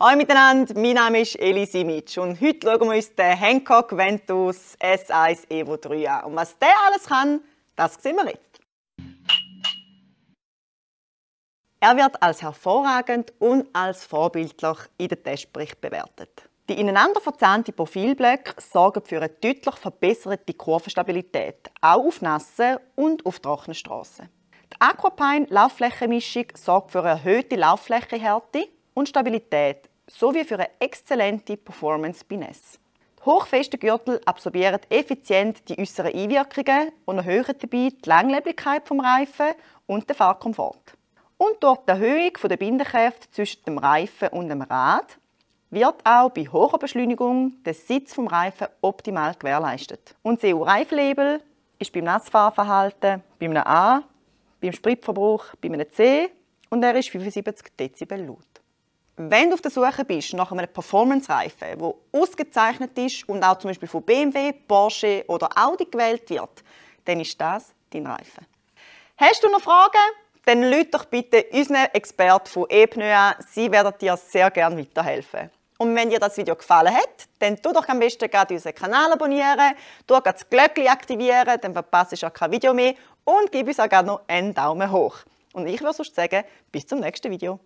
Hallo miteinander, mein Name ist Eli Simic und heute schauen wir uns den Hancock Ventus S1 Evo 3 an. Und was der alles kann, das sehen wir jetzt. Er wird als hervorragend und als vorbildlich in den Testbericht bewertet. Die ineinander verzahnten Profilblöcke sorgen für eine deutlich verbesserte Kurvenstabilität, auch auf nassen und auf trockenen Strassen. Die Aquapine Laufflächenmischung sorgt für eine erhöhte Laufflächenhärte und Stabilität sowie für eine exzellente Performance bei Nässe. Die hochfesten Gürtel absorbieren effizient die äußeren Einwirkungen und erhöhen dabei die Langlebigkeit des Reifen und den Fahrkomfort. Und durch die Erhöhung der Bindekräfte zwischen dem Reifen und dem Rad wird auch bei hoher Beschleunigung der Sitz des Reifen optimal gewährleistet. Und das EU-Reifenlabel ist beim Nassfahrverhalten bei einem A, beim Spritverbrauch bei einem C und er ist 75 Dezibel laut. Wenn du auf der Suche bist nach einem Performance-Reifen, der ausgezeichnet ist und auch zum Beispiel von BMW, Porsche oder Audi gewählt wird, dann ist das dein Reifen. Hast du noch Fragen? Dann lüt doch bitte unseren Experten von an. Sie werden dir sehr gerne weiterhelfen. Und wenn dir das Video gefallen hat, dann tu doch am besten gerade unseren Kanal abonnieren, tu das Glöckchen aktivieren, dann verpasst du auch kein Video mehr und gib uns auch gerne noch einen Daumen hoch. Und ich würde sonst sagen, bis zum nächsten Video.